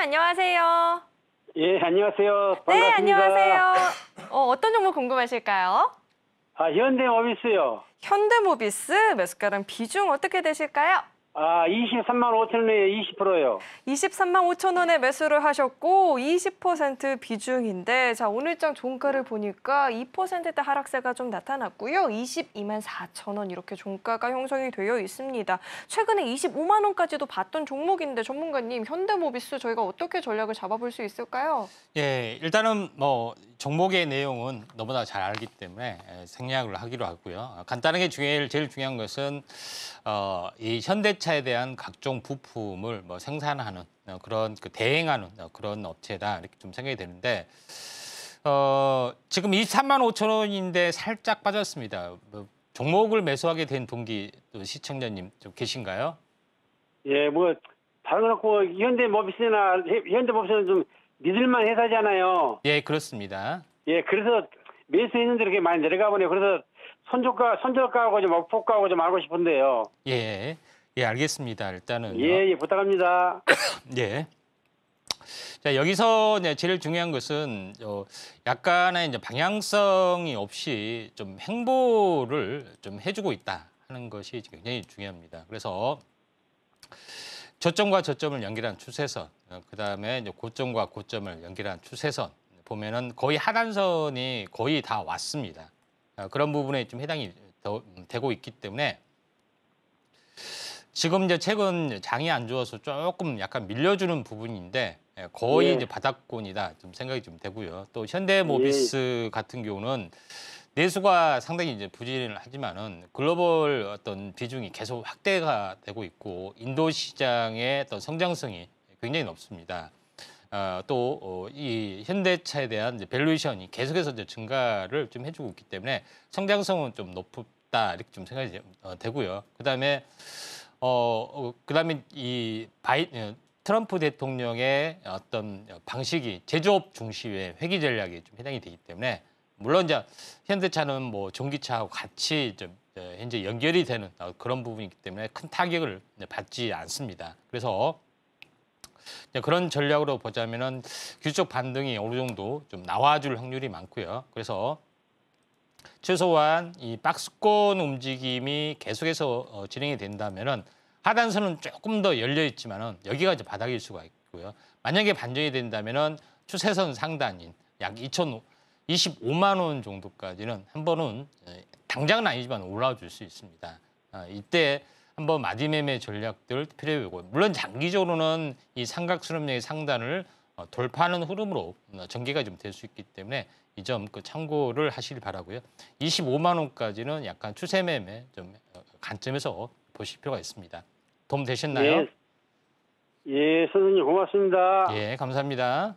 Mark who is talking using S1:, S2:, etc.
S1: 안녕하세요.
S2: 예, 안녕하세요. 네, 반갑습니다. 네, 안녕하세요.
S1: 어, 어떤 종목 궁금하실까요? 아, 현대모비스요. 현대모비스 매수가랑 비중 어떻게 되실까요? 아, 23만 5천 원에 20%요. 23만 5천 원에 매수를 하셨고 20% 비중인데 자 오늘장 종가를 보니까 2%대 하락세가 좀 나타났고요. 22만 4천 원 이렇게 종가가 형성이 되어 있습니다. 최근에 25만 원까지도 봤던 종목인데 전문가님 현대모비스 저희가 어떻게 전략을 잡아볼 수 있을까요?
S2: 예, 일단은 뭐 종목의 내용은 너무나잘 알기 때문에 예, 생략을 하기로 하고요. 간단하게 중요할 제일 중요한 것은 어, 이 현대차에 대한 각종 부품을 뭐 생산하는 어, 그런 그 대행하는 어, 그런 업체다 이렇게 좀 생각이 되는데 어, 지금 23만 5천 원인데 살짝 빠졌습니다. 뭐 종목을 매수하게 된 동기 시청자님 좀 계신가요? 예, 뭐 다른 거고 뭐 현대모비스나 현대모비스는 좀 믿을만 회사잖아요. 예, 그렇습니다. 예, 그래서 매수 있는데 이렇게 많이 내려가 보네요. 그래서 손조가 손절가하고 좀 업폭가하고 좀 알고 싶은데요. 예, 예, 알겠습니다. 일단은. 예, 예, 부탁합니다. 예. 자, 여기서 이제 제일 중요한 것은 어, 약간의 이제 방향성이 없이 좀 행보를 좀 해주고 있다 하는 것이 굉장히 중요합니다. 그래서 저점과 저점을 연결한 추세선, 어, 그다음에 고점과 고점을 연결한 추세선 보면은 거의 하단선이 거의 다 왔습니다. 어, 그런 부분에 좀 해당이 음, 되고 있기 때문에 지금 이제 최근 장이 안 좋아서 조금 약간 밀려주는 부분인데 예, 거의 예. 이제 바닥권이다 좀 생각이 좀 되고요. 또 현대모비스 예. 같은 경우는 내수가 상당히 이제 부진을 하지만은 글로벌 어떤 비중이 계속 확대가 되고 있고 인도 시장의 어떤 성장성이 굉장히 높습니다. 어, 또이 어, 현대차에 대한 이제 밸류에이션이 계속해서 이제 증가를 좀 해주고 있기 때문에 성장성은 좀 높다 이렇게 좀 생각이 어, 되고요. 그다음에 어, 어, 그다음에 이 바이 어, 트럼프 대통령의 어떤 방식이 제조업 중시의 회기 전략에 좀 해당이 되기 때문에 물론 이제 현대차는 뭐 전기차하고 같이 좀 현재 연결이 되는 그런 부분이기 때문에 큰 타격을 받지 않습니다. 그래서 그런 전략으로 보자면은 규칙 반등이 어느 정도 좀 나와줄 확률이 많고요. 그래서 최소한 이 박스권 움직임이 계속해서 어, 진행이 된다면은 하단선은 조금 더 열려 있지만은 여기가 이제 바닥일 수가 있고요. 만약에 반전이 된다면은 추세선 상단인 약2 5 25만 원 정도까지는 한 번은 예, 당장은 아니지만 올라와 줄 수 있습니다. 아, 이때 한번 마디매매 전략들 필요해요. 물론 장기적으로는 이 삼각 수렴량의 상단을 어, 돌파하는 흐름으로 어, 전개가 좀 될 수 있기 때문에 이 점 그 참고를 하시길 바라고요. 25만 원까지는 약간 추세 매매 좀 어, 관점에서 보실 필요가 있습니다. 도움 되셨나요? 예, 예 선생님 고맙습니다. 예, 감사합니다.